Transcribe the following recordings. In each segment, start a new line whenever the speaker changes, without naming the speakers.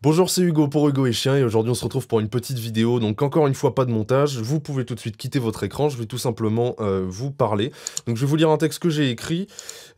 Bonjour, c'est Hugo pour Hugo et Chien, et aujourd'hui on se retrouve pour une petite vidéo, donc encore une fois pas de montage, vous pouvez tout de suite quitter votre écran, je vais tout simplement euh, vous parler. Donc je vais vous lire un texte que j'ai écrit,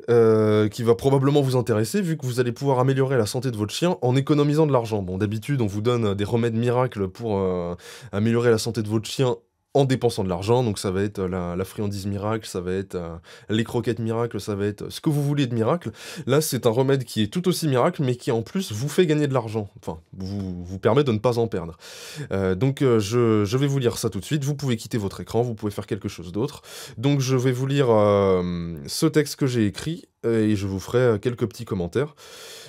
euh, qui va probablement vous intéresser, vu que vous allez pouvoir améliorer la santé de votre chien en économisant de l'argent. Bon, d'habitude on vous donne des remèdes miracles pour euh, améliorer la santé de votre chien en dépensant de l'argent. Donc ça va être euh, la, friandise miracle, ça va être euh, les croquettes miracle, ça va être euh, ce que vous voulez de miracle. Là, c'est un remède qui est tout aussi miracle, mais qui en plus vous fait gagner de l'argent. Enfin, vous, vous permet de ne pas en perdre. donc je, je, vais vous lire ça tout de suite. Vous pouvez quitter votre écran, vous pouvez faire quelque chose d'autre. Donc je vais vous lire ce texte que j'ai écrit et je vous ferai euh, quelques petits commentaires.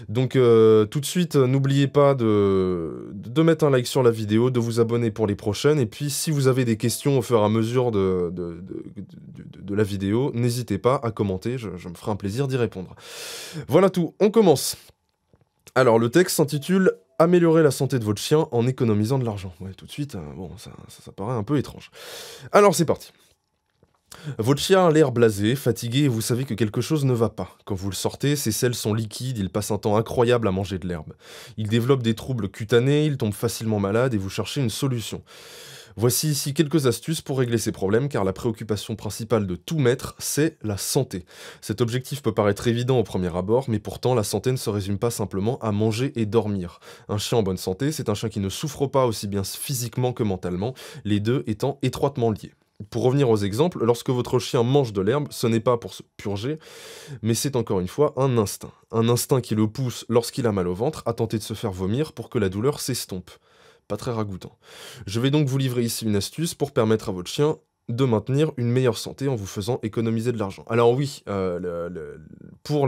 Donc euh, tout de suite, euh, n'oubliez pas de, de, mettre un like sur la vidéo, de vous abonner pour les prochaines, et puis si vous avez des questions au fur et à mesure de, de, la vidéo, n'hésitez pas à commenter, je, me ferai un plaisir d'y répondre. Voilà tout, on commence. Alors le texte s'intitule améliorer la santé de votre chien en économisant de l'argent. Ouais, tout de suite, hein, bon, ça, paraît un peu étrange. Alors c'est parti. Votre chien a l'air blasé, fatigué, et vous savez que quelque chose ne va pas. Quand vous le sortez, ses selles sont liquides, il passe un temps incroyable à manger de l'herbe. Il développe des troubles cutanés, il tombe facilement malade, et vous cherchez une solution. Voici ici quelques astuces pour régler ces problèmes, car la préoccupation principale de tout maître, c'est la santé. Cet objectif peut paraître évident au premier abord, mais pourtant la santé ne se résume pas simplement à manger et dormir. Un chien en bonne santé, c'est un chien qui ne souffre pas aussi bien physiquement que mentalement, les deux étant étroitement liés pour revenir aux exemples, lorsque votre chien mange de l'herbe, ce n'est pas pour se purger, mais c'est encore une fois un instinct. Un instinct qui le pousse, lorsqu'il a mal au ventre, à tenter de se faire vomir pour que la douleur s'estompe. Pas très ragoûtant. Je vais donc vous livrer ici une astuce pour permettre à votre chien de maintenir une meilleure santé en vous faisant économiser de l'argent. Alors oui, euh, pour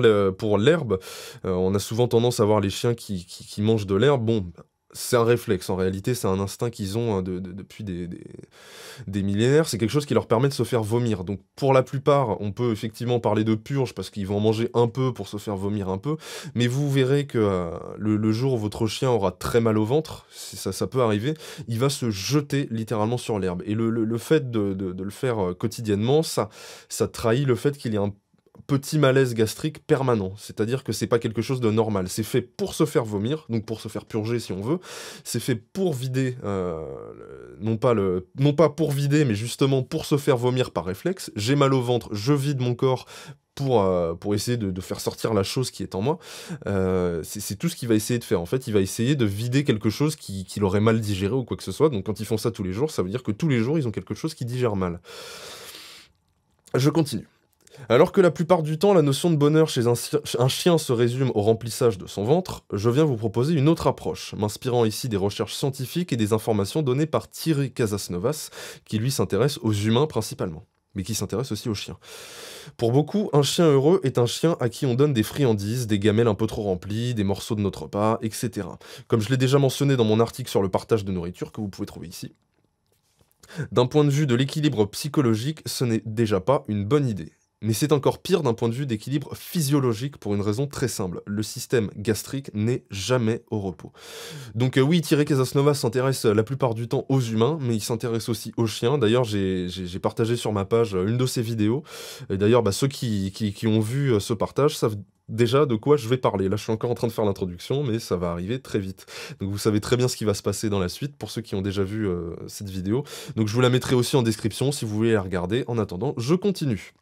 l'herbe, euh, on a souvent tendance à voir les chiens qui, qui mangent de l'herbe. Bon, c'est un réflexe en réalité, c'est un instinct qu'ils ont hein, depuis des, millénaires, c'est quelque chose qui leur permet de se faire vomir. Donc pour la plupart, on peut effectivement parler de purge parce qu'ils vont manger un peu pour se faire vomir un peu, mais vous verrez que euh, le, jour où votre chien aura très mal au ventre, ça, ça peut arriver, il va se jeter littéralement sur l'herbe. Et le, fait de, de, le faire euh, quotidiennement, ça, ça trahit le fait qu'il y a un petit malaise gastrique permanent. C'est-à-dire que c'est pas quelque chose de normal. C'est fait pour se faire vomir, donc pour se faire purger si on veut. C'est fait pour vider, euh, non, pas le, non pas pour vider, mais justement pour se faire vomir par réflexe. J'ai mal au ventre, je vide mon corps pour, euh, pour essayer de, faire sortir la chose qui est en moi. Euh, c'est tout ce qu'il va essayer de faire. En fait, il va essayer de vider quelque chose qu'il qui aurait mal digéré ou quoi que ce soit. Donc quand ils font ça tous les jours, ça veut dire que tous les jours, ils ont quelque chose qui digère mal. Je continue. Alors que la plupart du temps, la notion de bonheur chez un, chien se résume au remplissage de son ventre, je viens vous proposer une autre approche, m'inspirant ici des recherches scientifiques et des informations données par Thierry Casasnovas, qui lui s'intéresse aux humains principalement, mais qui s'intéresse aussi aux chiens. Pour beaucoup, un chien heureux est un chien à qui on donne des friandises, des gamelles un peu trop remplies, des morceaux de notre repas, etc. Comme je l'ai déjà mentionné dans mon article sur le partage de nourriture que vous pouvez trouver ici. D'un point de vue de l'équilibre psychologique, ce n'est déjà pas une bonne idée. Mais c'est encore pire d'un point de vue d'équilibre physiologique pour une raison très simple. Le système gastrique n'est jamais au repos. Donc euh, oui, Thierry Casasnova s'intéresse la plupart du temps aux humains, mais il s'intéresse aussi aux chiens. D'ailleurs, j'ai partagé sur ma page euh, une de ses vidéos. d'ailleurs, bah, ceux qui, ont vu euh, ce partage savent déjà de quoi je vais parler. Là, je suis encore en train de faire l'introduction, mais ça va arriver très vite. Donc, vous savez très bien ce qui va se passer dans la suite pour ceux qui ont déjà vu cette vidéo. Donc, je vous la mettrai aussi en description si vous voulez la regarder. En attendant, je continue.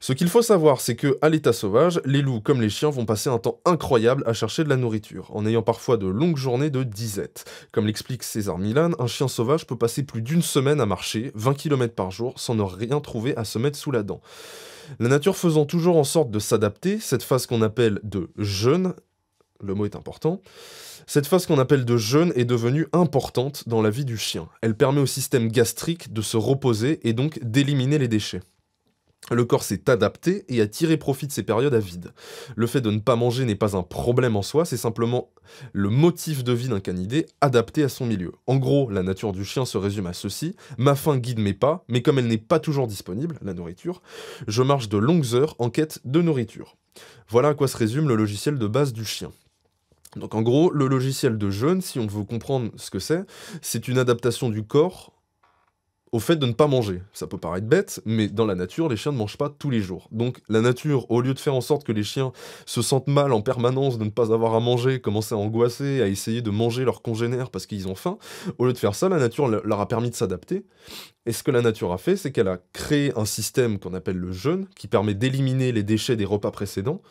Ce qu'il faut savoir, c'est que, à l'état sauvage, les loups comme les chiens vont passer un temps incroyable à chercher de la nourriture, en ayant parfois de longues journées de disette. Comme l'explique César Milan, un chien sauvage peut passer plus d'une semaine à marcher, 20 km par jour, sans ne rien trouver à se mettre sous la dent. La nature faisant toujours en sorte de s'adapter, cette phase qu'on appelle de jeûne le mot est important, cette phase qu'on appelle de jeûne est devenue importante dans la vie du chien. Elle permet au système gastrique de se reposer et donc d'éliminer les déchets. Le corps s'est adapté et a tiré profit de ces périodes à vide. Le fait de ne pas manger n'est pas un problème en soi, c'est simplement le motif de vie d'un canidé adapté à son milieu. En gros, la nature du chien se résume à ceci ma faim guide mes pas, mais comme elle n'est pas toujours disponible, la nourriture, je marche de longues heures en quête de nourriture. Voilà à quoi se résume le logiciel de base du chien. Donc en gros, le logiciel de jeûne, si on veut comprendre ce que c'est, c'est une adaptation du corps au fait de ne pas manger. Ça peut paraître bête, mais dans la nature, les chiens ne mangent pas tous les jours. Donc la nature, au lieu de faire en sorte que les chiens se sentent mal en permanence de ne pas avoir à manger, commencer à angoisser, à essayer de manger leurs congénères parce qu'ils ont faim, au lieu de faire ça, la nature leur a permis de s'adapter. Et ce que la nature a fait, c'est qu'elle a créé un système qu'on appelle le jeûne, qui permet d'éliminer les déchets des repas précédents,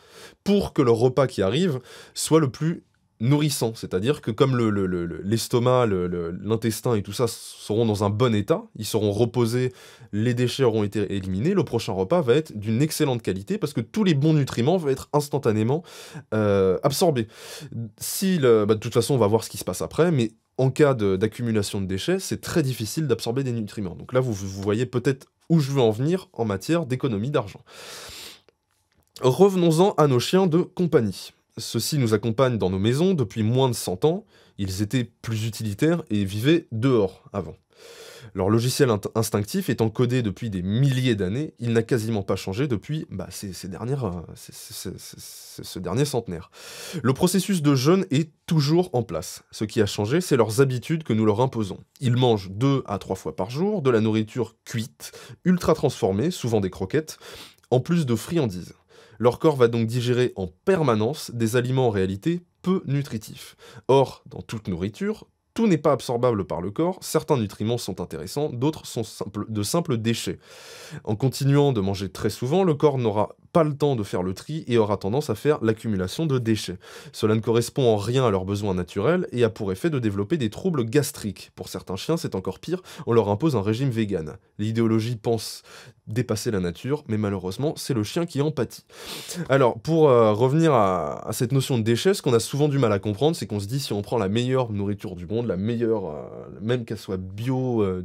pour que le repas qui arrive soit le plus nourrissant, c'est-à-dire que comme l'estomac, l'intestin et tout ça seront dans un bon état, ils seront reposés, les déchets auront été éliminés, le prochain repas va être d'une excellente qualité parce que tous les bons nutriments vont être instantanément euh, absorbés. Si bah, de toute façon, on va voir ce qui se passe après, mais en cas d'accumulation de, déchets, c'est très difficile d'absorber des nutriments. Donc là, vous voyez peut-être où je veux en venir en matière d'économie d'argent. Revenons-en à nos chiens de compagnie. Ceux-ci nous accompagnent dans nos maisons depuis moins de 100 ans, ils étaient plus utilitaires et vivaient dehors avant. Leur logiciel instinctif étant codé depuis des milliers d'années, il n'a quasiment pas changé depuis bah, ces, dernières, euh, ce dernier centenaire. Le processus de jeûne est toujours en place. Ce qui a changé, c'est leurs habitudes que nous leur imposons. Ils mangent deux à trois fois par jour de la nourriture cuite, ultra transformée, souvent des croquettes, en plus de friandises. Leur corps va donc digérer en permanence des aliments en réalité peu nutritifs. Or, dans toute nourriture, tout n'est pas absorbable par le corps, certains nutriments sont intéressants, d'autres sont de simples déchets. En continuant de manger très souvent, le corps n'aura pas le temps de faire le tri et aura tendance à faire l'accumulation de déchets. Cela ne correspond en rien à leurs besoins naturels et a pour effet de développer des troubles gastriques. Pour certains chiens, c'est encore pire, on leur impose un régime vegan. L'idéologie pense dépasser la nature, mais malheureusement, c'est le chien qui en pâtit. Alors, pour euh, revenir à, cette notion de déchets, ce qu'on a souvent du mal à comprendre, c'est qu'on se dit si on prend la meilleure nourriture du monde, la meilleure, euh, même qu'elle soit bio, euh,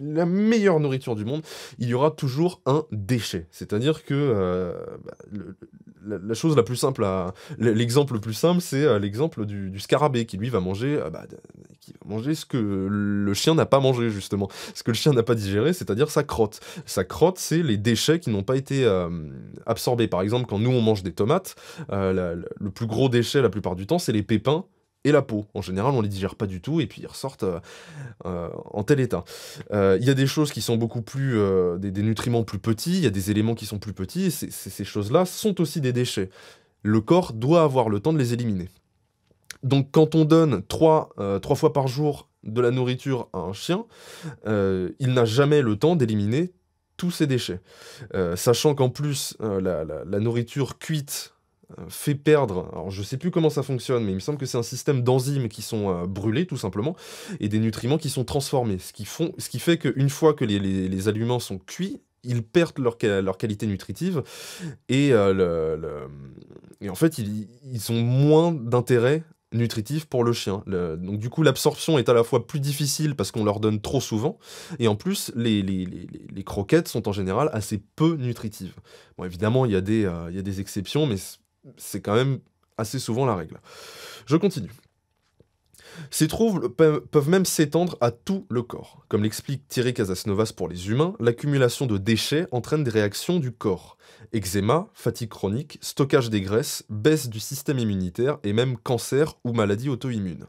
la meilleure nourriture du monde, il y aura toujours un déchet. C'est-à-dire que la, chose la plus simple, l'exemple le plus simple, c'est euh, l'exemple du, scarabée qui lui va manger, euh, bah, qui va manger ce que le chien n'a pas mangé justement, ce que le chien n'a pas digéré, c'est-à-dire sa crotte. Sa crotte, c'est les déchets qui n'ont pas été euh, absorbés. Par exemple, quand nous on mange des tomates, le plus gros déchet la plupart du temps, c'est les pépins et la peau. En général, on les digère pas du tout et puis ils ressortent euh, euh, en tel état. Euh, il y a des choses qui sont beaucoup plus. Des, nutriments plus petits, il y a des éléments qui sont plus petits, et ces choses-là sont aussi des déchets. Le corps doit avoir le temps de les éliminer. Donc quand on donne trois fois par jour de la nourriture à un chien, il n'a jamais le temps d'éliminer tous ces déchets. sachant qu'en plus, la nourriture cuite euh, fait perdre, alors je sais plus comment ça fonctionne, mais il me semble que c'est un système d'enzymes qui sont euh, brûlés tout simplement, et des nutriments qui sont transformés, ce qui, font, ce qui fait qu'une fois que les, aliments sont cuits, ils perdent leur, leur qualité nutritive, et, euh, en fait ils, ont moins d'intérêt nutritif pour le chien. donc du coup, l'absorption est à la fois plus difficile parce qu'on leur donne trop souvent, et en plus, les, croquettes sont en général assez peu nutritives. Bon, évidemment, il y a des exceptions, mais c'est quand même assez souvent la règle. Je continue. Ces troubles peuvent même s'étendre à tout le corps. Comme l'explique Thierry Casasnovas pour les humains, l'accumulation de déchets entraîne des réactions du corps. Eczéma, fatigue chronique, stockage des graisses, baisse du système immunitaire et même cancer ou maladie auto-immune.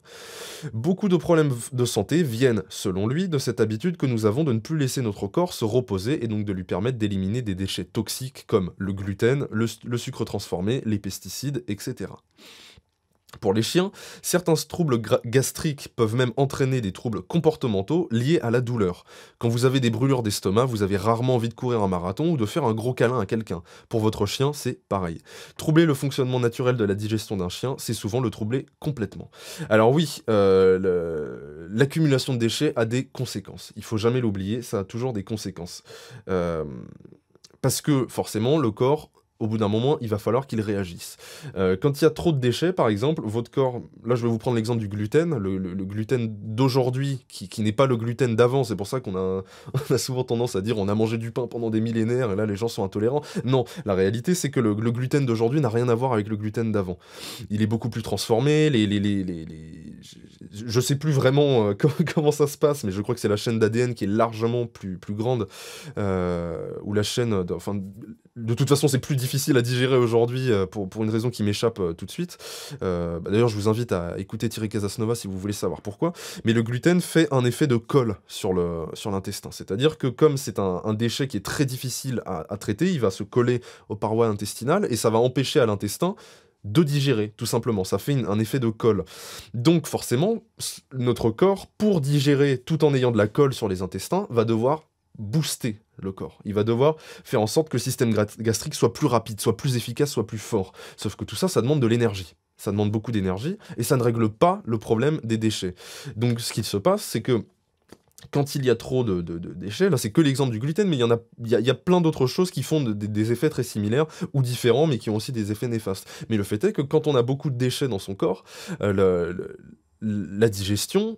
Beaucoup de problèmes de santé viennent, selon lui, de cette habitude que nous avons de ne plus laisser notre corps se reposer et donc de lui permettre d'éliminer des déchets toxiques comme le gluten, le, le sucre transformé, les pesticides, etc. Pour les chiens, certains troubles gastriques peuvent même entraîner des troubles comportementaux liés à la douleur. Quand vous avez des brûlures d'estomac, vous avez rarement envie de courir un marathon ou de faire un gros câlin à quelqu'un. Pour votre chien, c'est pareil. Troubler le fonctionnement naturel de la digestion d'un chien, c'est souvent le troubler complètement. Alors oui, euh, l'accumulation de déchets a des conséquences. Il faut jamais l'oublier, ça a toujours des conséquences. Euh, parce que forcément, le corps au bout d'un moment, il va falloir qu'il réagisse. Euh, quand il y a trop de déchets, par exemple, votre corps, là je vais vous prendre l'exemple du gluten, le, gluten d'aujourd'hui, qui, n'est pas le gluten d'avant, c'est pour ça qu'on a, souvent tendance à dire on a mangé du pain pendant des millénaires et là les gens sont intolérants. Non, la réalité c'est que le, gluten d'aujourd'hui n'a rien à voir avec le gluten d'avant. Il est beaucoup plus transformé, les, les, je sais plus vraiment euh, comment ça se passe, mais je crois que c'est la chaîne d'ADN qui est largement plus, plus grande, euh, ou la chaîne, de toute façon, c'est plus difficile à digérer aujourd'hui euh, pour, pour, une raison qui m'échappe euh, tout de suite. Euh, bah, d'ailleurs, je vous invite à écouter Thierry Casasnova si vous voulez savoir pourquoi. Mais le gluten fait un effet de colle sur l'intestin. Sur C'est-à-dire que comme c'est un, déchet qui est très difficile à, traiter, il va se coller aux parois intestinales et ça va empêcher à l'intestin de digérer, tout simplement. Ça fait un effet de colle. Donc forcément, notre corps, pour digérer tout en ayant de la colle sur les intestins, va devoir booster le corps. Il va devoir faire en sorte que le système gastrique soit plus rapide, soit plus efficace, soit plus fort. Sauf que tout ça, ça demande de l'énergie. Ça demande beaucoup d'énergie et ça ne règle pas le problème des déchets. Donc ce qui se passe, c'est que quand il y a trop de, déchets, là c'est que l'exemple du gluten, mais il y en a, il y plein d'autres choses qui font des effets très similaires ou différents, mais qui ont aussi des effets néfastes. Mais le fait est que quand on a beaucoup de déchets dans son corps, euh, la digestion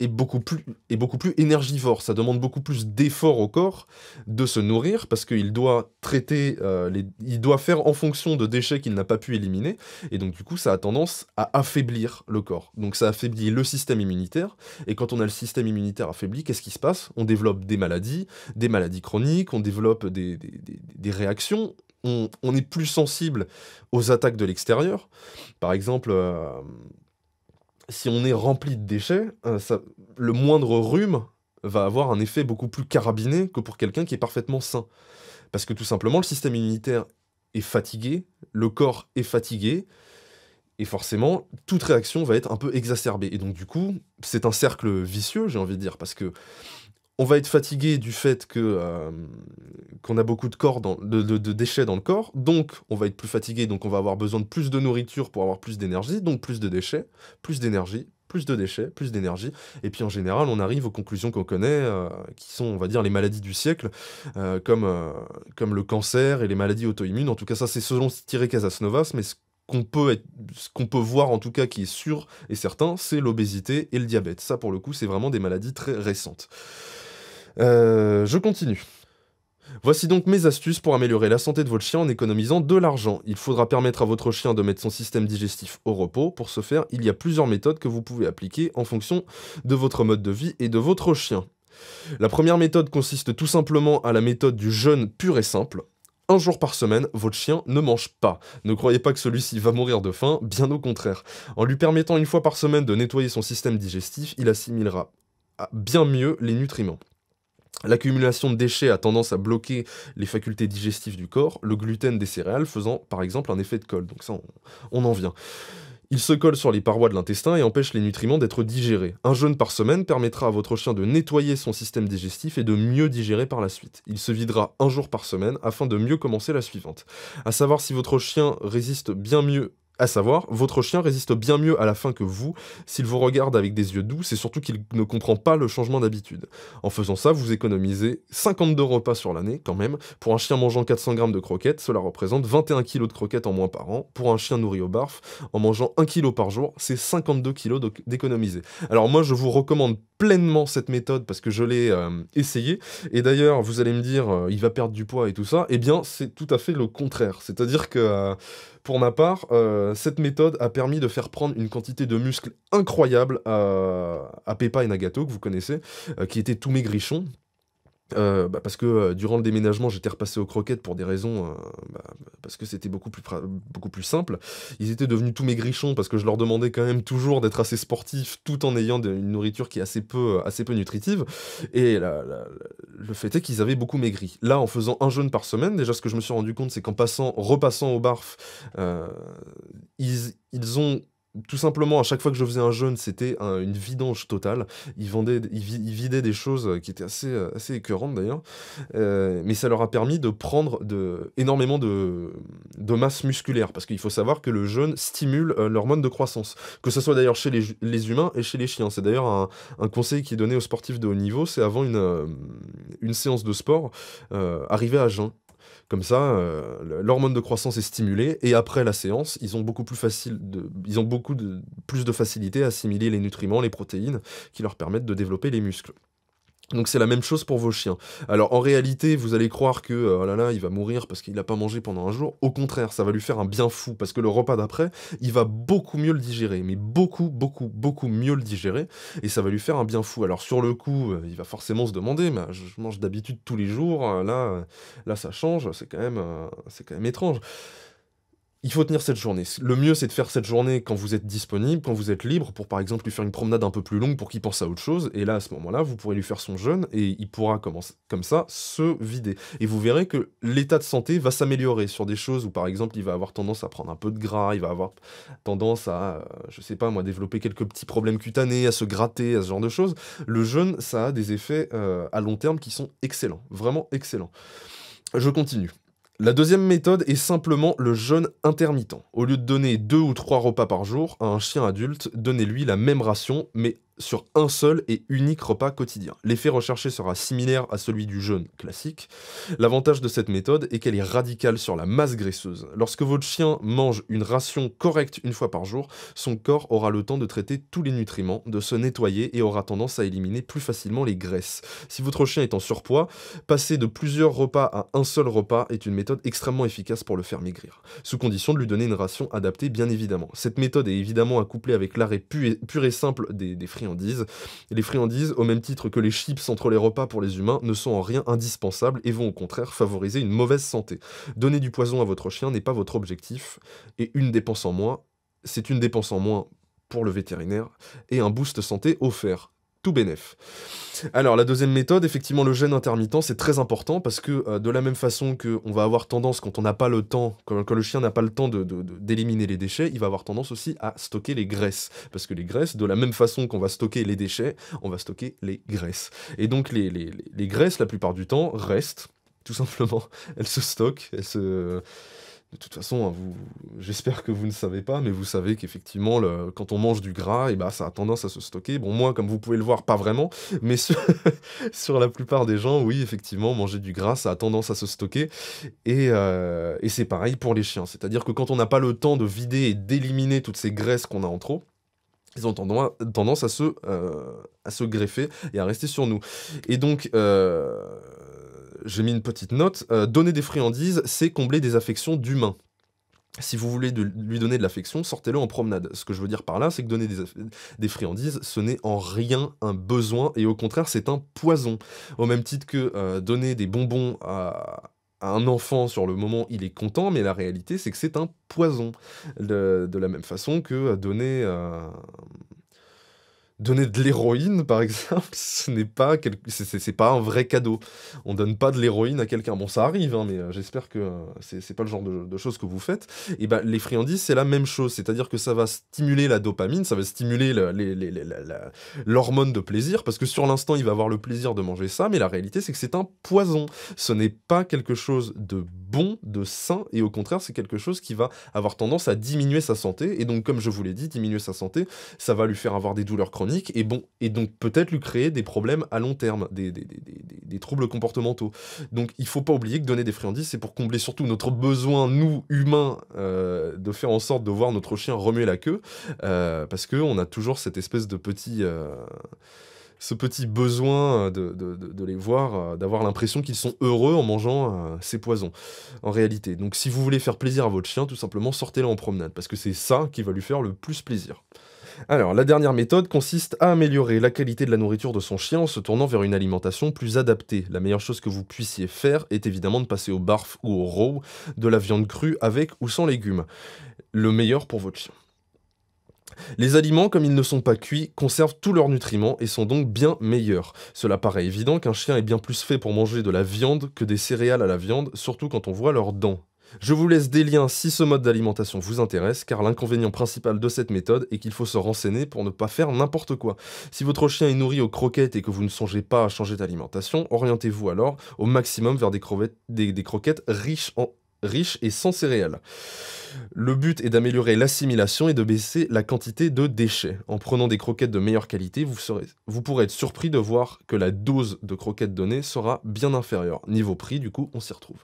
est beaucoup plus, est beaucoup plus énergivore. Ça demande beaucoup plus d'efforts au corps de se nourrir parce qu'il doit traiter, euh, les, il doit faire en fonction de déchets qu'il n'a pas pu éliminer. Et donc, du coup, ça a tendance à affaiblir le corps. Donc, ça affaiblit le système immunitaire. Et quand on a le système immunitaire affaibli, qu'est-ce qui se passe On développe des maladies, des maladies chroniques, on développe des, réactions. On, est plus sensible aux attaques de l'extérieur. Par exemple, euh, si on est rempli de déchets, euh, ça, le moindre rhume va avoir un effet beaucoup plus carabiné que pour quelqu'un qui est parfaitement sain. Parce que tout simplement, le système immunitaire est fatigué, le corps est fatigué, et forcément, toute réaction va être un peu exacerbée. Et donc, du coup, c'est un cercle vicieux, j'ai envie de dire, parce que on va être fatigué du fait que euh, qu'on a beaucoup de, corps de, déchets dans le corps, donc on va être plus fatigué, donc on va avoir besoin de plus de nourriture pour avoir plus d'énergie, donc plus de déchets, plus d'énergie, plus de déchets, plus d'énergie, et puis en général on arrive aux conclusions qu'on connaît, euh, qui sont on va dire les maladies du siècle, euh, comme, comme le cancer et les maladies auto-immunes, en tout cas ça c'est selon Tiré Casasnovas, mais ce qu'on peut, ce qu'on peut voir en tout cas qui est sûr et certain, c'est l'obésité et le diabète. Ça pour le coup c'est vraiment des maladies très récentes. Euh, je continue. Voici donc mes astuces pour améliorer la santé de votre chien en économisant de l'argent. Il faudra permettre à votre chien de mettre son système digestif au repos. Pour ce faire, il y a plusieurs méthodes que vous pouvez appliquer en fonction de votre mode de vie et de votre chien. La première méthode consiste tout simplement à la méthode du jeûne pur et simple. Un jour par semaine, votre chien ne mange pas. Ne croyez pas que celui-ci va mourir de faim, bien au contraire. En lui permettant une fois par semaine de nettoyer son système digestif, il assimilera bien mieux les nutriments. L'accumulation de déchets a tendance à bloquer les facultés digestives du corps, le gluten des céréales faisant par exemple un effet de colle. Donc ça, on, en vient. Il se colle sur les parois de l'intestin et empêche les nutriments d'être digérés. Un jeûne par semaine permettra à votre chien de nettoyer son système digestif et de mieux digérer par la suite. Il se videra un jour par semaine afin de mieux commencer la suivante. À savoir si votre chien résiste bien mieux à savoir, votre chien résiste bien mieux à la faim que vous s'il vous regarde avec des yeux doux, c'est surtout qu'il ne comprend pas le changement d'habitude. En faisant ça, vous économisez 52 repas sur l'année, quand même. Pour un chien mangeant 400 grammes de croquettes, cela représente 21 kg de croquettes en moins par an. Pour un chien nourri au barf, en mangeant 1 kg par jour, c'est 52 kg d'économiser. Alors moi, je vous recommande pleinement cette méthode parce que je l'ai euh, essayé et d'ailleurs vous allez me dire euh, il va perdre du poids et tout ça et eh bien c'est tout à fait le contraire c'est à dire que euh, pour ma part cette méthode a permis de faire prendre une quantité de muscles incroyable à, Peppa et Nagato que vous connaissez qui étaient mes grichons, euh, bah, parce que euh, durant le déménagement, j'étais repassé aux croquettes pour des raisons. Euh, bah, parce que c'était beaucoup plus, beaucoup plus simple. Ils étaient devenus tout maigrichons parce que je leur demandais quand même toujours d'être assez sportifs tout en ayant une nourriture qui est assez peu, assez peu nutritive. Et le fait est qu'ils avaient beaucoup maigri. Là, en faisant un jeûne par semaine, déjà ce que je me suis rendu compte, c'est qu'en passant, repassant au barf, ils, ils ont tout simplement, à chaque fois que je faisais un jeûne, c'était une vidange totale. Ils, vendaient, ils, vidaient des choses euh, qui étaient assez, euh, assez écœurantes d'ailleurs. Euh, mais ça leur a permis de prendre de, énormément de, de masse musculaire. Parce qu'il faut savoir que le jeûne stimule l'hormone de croissance. Que ce soit d'ailleurs chez les, humains et chez les chiens. C'est d'ailleurs un, conseil qui est donné aux sportifs de haut niveau. C'est avant une, une séance de sport, arriver à jeûne. Comme ça, euh, l'hormone de croissance est stimulée et après la séance, ils ont beaucoup plus facile, ils ont beaucoup plus de facilité à assimiler les nutriments, les protéines qui leur permettent de développer les muscles. Donc c'est la même chose pour vos chiens. Alors en réalité, vous allez croire que euh, oh là là, il va mourir parce qu'il n'a pas mangé pendant un jour. Au contraire, ça va lui faire un bien fou parce que le repas d'après, il va beaucoup mieux le digérer, mais beaucoup beaucoup beaucoup mieux le digérer et ça va lui faire un bien fou. Alors sur le coup, euh, il va forcément se demander mais je mange d'habitude tous les jours, euh, là là ça change, c'est quand même c'est quand même étrange il faut tenir cette journée. Le mieux, c'est de faire cette journée quand vous êtes disponible, quand vous êtes libre, pour par exemple lui faire une promenade un peu plus longue pour qu'il pense à autre chose. Et là, à ce moment-là, vous pourrez lui faire son jeûne et il pourra commencer comme ça se vider. Et vous verrez que l'état de santé va s'améliorer sur des choses où par exemple il va avoir tendance à prendre un peu de gras, il va avoir tendance à, euh, je sais pas moi, développer quelques petits problèmes cutanés, à se gratter, à ce genre de choses. Le jeûne, ça a des effets euh, à long terme qui sont excellents, vraiment excellents. Je continue. La deuxième méthode est simplement le jeûne intermittent. Au lieu de donner deux ou trois repas par jour à un chien adulte, donnez-lui la même ration, mais sur un seul et unique repas quotidien. L'effet recherché sera similaire à celui du jeûne classique. L'avantage de cette méthode est qu'elle est radicale sur la masse graisseuse. Lorsque votre chien mange une ration correcte une fois par jour, son corps aura le temps de traiter tous les nutriments, de se nettoyer et aura tendance à éliminer plus facilement les graisses. Si votre chien est en surpoids, passer de plusieurs repas à un seul repas est une méthode extrêmement efficace pour le faire maigrir, sous condition de lui donner une ration adaptée bien évidemment. Cette méthode est évidemment accouplée avec l'arrêt pur et simple des, des les friandises, au même titre que les chips entre les repas pour les humains, ne sont en rien indispensables et vont au contraire favoriser une mauvaise santé. Donner du poison à votre chien n'est pas votre objectif, et une dépense en moins, c'est une dépense en moins pour le vétérinaire et un boost santé offert tout bénef. Alors la deuxième méthode, effectivement le gène intermittent, c'est très important parce que euh, de la même façon qu'on va avoir tendance quand on n'a pas le temps, quand, le chien n'a pas le temps d'éliminer de, les déchets, il va avoir tendance aussi à stocker les graisses. Parce que les graisses, de la même façon qu'on va stocker les déchets, on va stocker les graisses. Et donc les, les graisses, la plupart du temps, restent, tout simplement. Elles se stockent, elles se de toute façon, hein, vous, j'espère que vous ne savez pas, mais vous savez qu'effectivement, le, quand on mange du gras, et eh ben, ça a tendance à se stocker. Bon, moi, comme vous pouvez le voir, pas vraiment, mais sur, sur la plupart des gens, oui, effectivement, manger du gras, ça a tendance à se stocker. Euh, et, c'est pareil pour les chiens. C'est-à-dire que quand on n'a pas le temps de vider et d'éliminer toutes ces graisses qu'on a en trop, ils ont tendance à se, euh, à se greffer et à rester sur nous. Et donc, euh, j'ai mis une petite note, euh, donner des friandises, c'est combler des affections d'humains. Si vous voulez lui donner de l'affection, sortez-le en promenade. Ce que je veux dire par là, c'est que donner des, friandises, ce n'est en rien un besoin, et au contraire, c'est un poison. Au même titre que euh, donner des bonbons à, un enfant sur le moment, il est content, mais la réalité, c'est que c'est un poison. de la même façon que euh, donner... Donner de l'héroïne, par exemple, ce n'est pas, c'est, pas un vrai cadeau. On donne pas de l'héroïne à quelqu'un. Bon, ça arrive, hein, mais euh, j'espère que euh, ce c'est, pas le genre de, choses que vous faites. Et eh ben, les friandises, c'est la même chose. C'est-à-dire que ça va stimuler la dopamine, ça va stimuler l'hormone de plaisir, parce que sur l'instant, il va avoir le plaisir de manger ça, mais la réalité, c'est que c'est un poison. Ce n'est pas quelque chose de bon, de sain, et au contraire, c'est quelque chose qui va avoir tendance à diminuer sa santé. Et donc, comme je vous l'ai dit, diminuer sa santé, ça va lui faire avoir des douleurs chroniques et bon et donc peut-être lui créer des problèmes à long terme, des, troubles comportementaux. Donc il faut pas oublier que donner des friandises, c'est pour combler surtout notre besoin, nous, humains, euh, de faire en sorte de voir notre chien remuer la queue, euh, parce qu'on a toujours cette espèce de petit... Euh, ce petit besoin de, de les voir, d'avoir l'impression qu'ils sont heureux en mangeant ces poisons, en réalité. Donc si vous voulez faire plaisir à votre chien, tout simplement sortez-le en promenade, parce que c'est ça qui va lui faire le plus plaisir. Alors, la dernière méthode consiste à améliorer la qualité de la nourriture de son chien en se tournant vers une alimentation plus adaptée. La meilleure chose que vous puissiez faire est évidemment de passer au barf ou au raw, de la viande crue avec ou sans légumes. Le meilleur pour votre chien. Les aliments, comme ils ne sont pas cuits, conservent tous leurs nutriments et sont donc bien meilleurs. Cela paraît évident qu'un chien est bien plus fait pour manger de la viande que des céréales à la viande, surtout quand on voit leurs dents. Je vous laisse des liens si ce mode d'alimentation vous intéresse, car l'inconvénient principal de cette méthode est qu'il faut se renseigner pour ne pas faire n'importe quoi. Si votre chien est nourri aux croquettes et que vous ne songez pas à changer d'alimentation, orientez-vous alors au maximum vers des, croquettes riches en riche et sans céréales. Le but est d'améliorer l'assimilation et de baisser la quantité de déchets. En prenant des croquettes de meilleure qualité, vous, serez, vous pourrez être surpris de voir que la dose de croquettes données sera bien inférieure. Niveau prix, du coup, on s'y retrouve.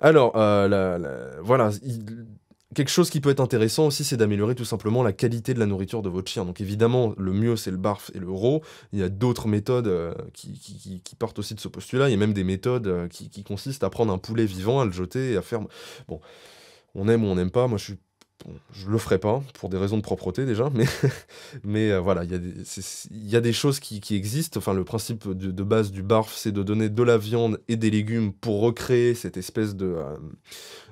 Alors, euh, voilà, quelque chose qui peut être intéressant aussi, c'est d'améliorer tout simplement la qualité de la nourriture de votre chien. Donc évidemment, le mieux, c'est le barf et le raw. Il y a d'autres méthodes euh, qui, partent aussi de ce postulat. Il y a même des méthodes euh, qui, qui, consistent à prendre un poulet vivant, à le jeter et à faire... Bon, on aime ou on n'aime pas. Moi, je suis je je le ferai pas, pour des raisons de propreté déjà, mais, euh, voilà, il y, a des choses qui, existent. Enfin, le principe de, base du barf, c'est de donner de la viande et des légumes pour recréer cette espèce de, euh,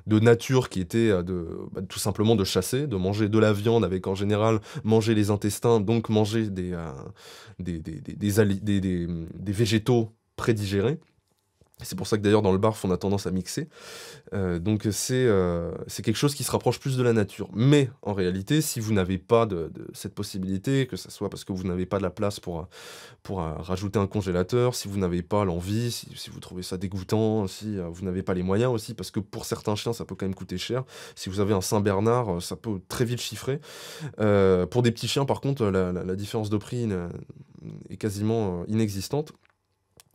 de nature qui était euh, de, bah, tout simplement de chasser, de manger de la viande avec en général manger les intestins, donc manger des, des végétaux prédigérés. C'est pour ça que d'ailleurs dans le barf, on a tendance à mixer. Euh, donc euh, c'est quelque chose qui se rapproche plus de la nature. Mais en réalité, si vous n'avez pas de, cette possibilité, que ce soit parce que vous n'avez pas de la place pour, pour euh, rajouter un congélateur, si vous n'avez pas l'envie, si, vous trouvez ça dégoûtant, si vous n'avez pas les moyens aussi, parce que pour certains chiens, ça peut quand même coûter cher. Si vous avez un Saint-Bernard, ça peut très vite chiffrer. pour des petits chiens, par contre, la différence de prix est quasiment inexistante.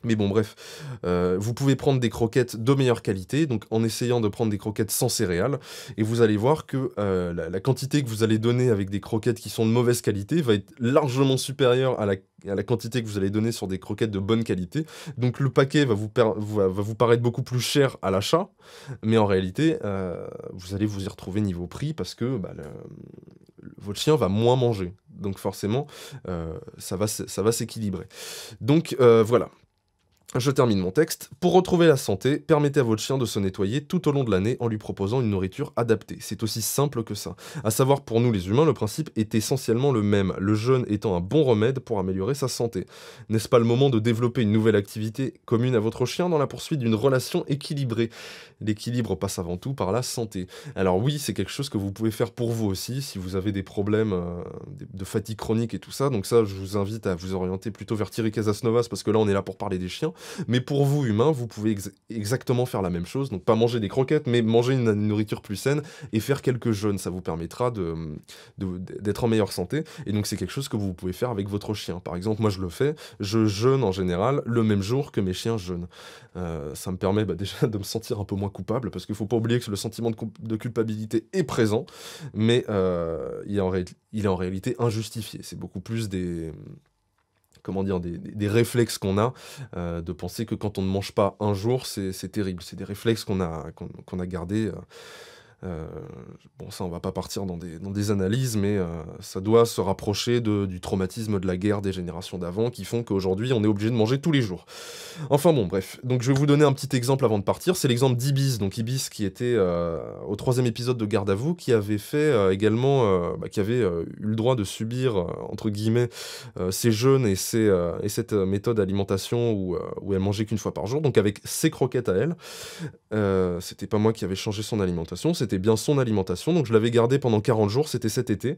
Mais bon, bref, euh, vous pouvez prendre des croquettes de meilleure qualité, donc en essayant de prendre des croquettes sans céréales, et vous allez voir que euh, la, quantité que vous allez donner avec des croquettes qui sont de mauvaise qualité va être largement supérieure à la, quantité que vous allez donner sur des croquettes de bonne qualité. Donc le paquet va vous, vous paraître beaucoup plus cher à l'achat, mais en réalité, euh, vous allez vous y retrouver niveau prix parce que bah, votre chien va moins manger. Donc forcément, ça va, ça va s'équilibrer. Donc voilà. Je termine mon texte. Pour retrouver la santé, permettez à votre chien de se nettoyer tout au long de l'année en lui proposant une nourriture adaptée. C'est aussi simple que ça. À savoir, pour nous les humains, le principe est essentiellement le même, le jeûne étant un bon remède pour améliorer sa santé. N'est-ce pas le moment de développer une nouvelle activité commune à votre chien dans la poursuite d'une relation équilibrée L'équilibre passe avant tout par la santé. Alors oui, c'est quelque chose que vous pouvez faire pour vous aussi, si vous avez des problèmes euh, de fatigue chronique et tout ça. Donc ça, je vous invite à vous orienter plutôt vers Thierry Casasnovas, parce que là, on est là pour parler des chiens. Mais pour vous, humains, vous pouvez exactement faire la même chose. Donc pas manger des croquettes, mais manger une, nourriture plus saine et faire quelques jeûnes. Ça vous permettra d'être de, en meilleure santé. Et donc c'est quelque chose que vous pouvez faire avec votre chien. Par exemple, moi je le fais, je jeûne en général le même jour que mes chiens jeûnent. Euh, ça me permet bah, déjà de me sentir un peu moins coupable parce qu'il faut pas oublier que le sentiment de, culpabilité est présent, mais euh, il, il est en réalité injustifié. C'est beaucoup plus des comment dire, des, réflexes qu'on a, euh, de penser que quand on ne mange pas un jour, c'est terrible. C'est des réflexes qu'on a, qu'on a gardés. Euh, euh, bon, ça, on va pas partir dans des, dans des analyses, mais euh, ça doit se rapprocher de, du traumatisme de la guerre des générations d'avant qui font qu'aujourd'hui, on est obligé de manger tous les jours. Enfin bon, bref. Donc, je vais vous donner un petit exemple avant de partir. C'est l'exemple d'Ibis, donc Ibis qui était euh, au troisième épisode de Garde à vous, qui avait fait également, bah, qui avait eu le droit de subir, entre guillemets, ces jeûnes et, ces, et cette méthode d'alimentation où, où elle mangeait qu'une fois par jour, donc avec ses croquettes à elle. Euh, c'était pas moi qui avais changé son alimentation, c'était bien son alimentation. Donc je l'avais gardé pendant 40 jours, c'était cet été.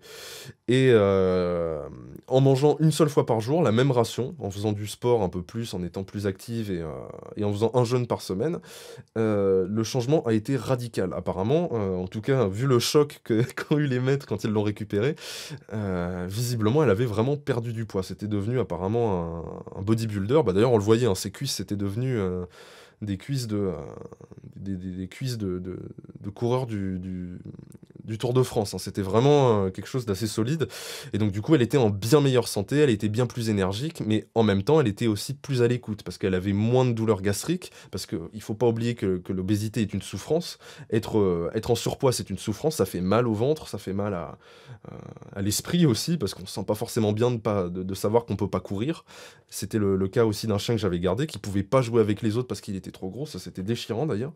Et euh, en mangeant une seule fois par jour, la même ration, en faisant du sport un peu plus, en étant plus active et, euh, en faisant un jeûne par semaine, euh, le changement a été radical. Apparemment, en tout cas, vu le choc qu'ont eu les maîtres quand ils l'ont récupéré, visiblement, elle avait vraiment perdu du poids. C'était devenu apparemment un, bodybuilder. Bah, D'ailleurs, on le voyait, hein, ses cuisses, c'était devenu des cuisses de, euh, des, cuisses de, coureurs du, du, Tour de France. Hein. C'était vraiment euh, quelque chose d'assez solide. Et donc, du coup, elle était en bien meilleure santé, elle était bien plus énergique, mais en même temps, elle était aussi plus à l'écoute parce qu'elle avait moins de douleurs gastriques. Parce qu'il ne faut pas oublier que, que l'obésité est une souffrance. Être, euh, être en surpoids, c'est une souffrance. Ça fait mal au ventre, ça fait mal à, à l'esprit aussi, parce qu'on se sent pas forcément bien de, pas, de, savoir qu'on ne peut pas courir. C'était le, cas aussi d'un chien que j'avais gardé, qui ne pouvait pas jouer avec les autres parce qu'il était trop gros, ça c'était déchirant d'ailleurs.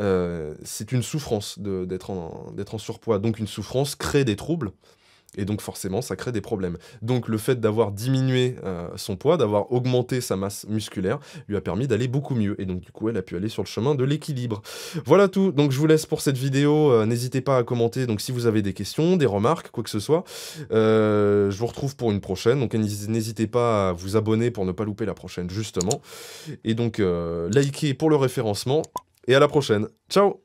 Euh, c'est une souffrance d'être en, en surpoids, donc une souffrance crée des troubles, et donc forcément, ça crée des problèmes. Donc le fait d'avoir diminué euh, son poids, d'avoir augmenté sa masse musculaire, lui a permis d'aller beaucoup mieux. Et donc du coup, elle a pu aller sur le chemin de l'équilibre. Voilà tout. Donc je vous laisse pour cette vidéo. Euh, n'hésitez pas à commenter. Donc si vous avez des questions, des remarques, quoi que ce soit, euh, je vous retrouve pour une prochaine. Donc n'hésitez pas à vous abonner pour ne pas louper la prochaine, justement. Et donc likez pour le référencement. Et à la prochaine. Ciao